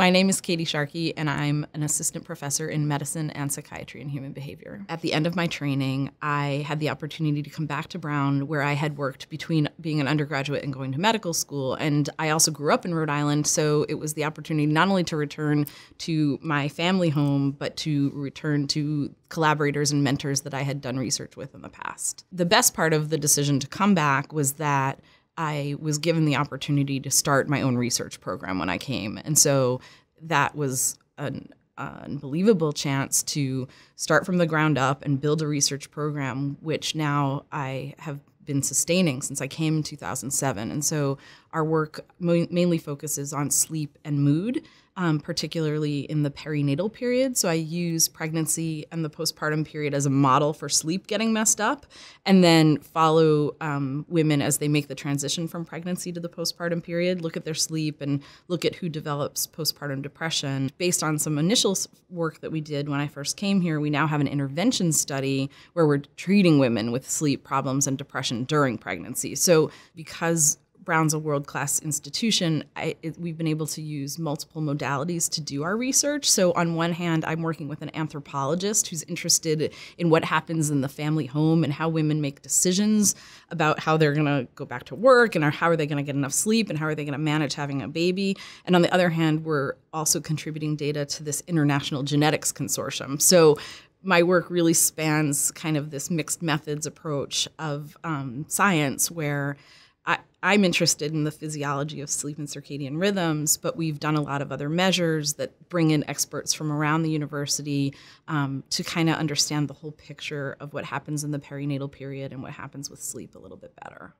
My name is Katie Sharkey, and I'm an assistant professor in medicine and psychiatry and human behavior. At the end of my training, I had the opportunity to come back to Brown, where I had worked between being an undergraduate and going to medical school. And I also grew up in Rhode Island, so it was the opportunity not only to return to my family home, but to return to collaborators and mentors that I had done research with in the past. The best part of the decision to come back was that I was given the opportunity to start my own research program when I came. And so that was an unbelievable chance to start from the ground up and build a research program, which now I have been sustaining since I came in 2007. And so our work mainly focuses on sleep and mood um, particularly in the perinatal period. So I use pregnancy and the postpartum period as a model for sleep getting messed up, and then follow um, women as they make the transition from pregnancy to the postpartum period, look at their sleep, and look at who develops postpartum depression. Based on some initial work that we did when I first came here, we now have an intervention study where we're treating women with sleep problems and depression during pregnancy. So because Brown's a world class institution. I, it, we've been able to use multiple modalities to do our research. So, on one hand, I'm working with an anthropologist who's interested in what happens in the family home and how women make decisions about how they're going to go back to work and how are they going to get enough sleep and how are they going to manage having a baby. And on the other hand, we're also contributing data to this international genetics consortium. So, my work really spans kind of this mixed methods approach of um, science where I, I'm interested in the physiology of sleep and circadian rhythms, but we've done a lot of other measures that bring in experts from around the university um, to kind of understand the whole picture of what happens in the perinatal period and what happens with sleep a little bit better.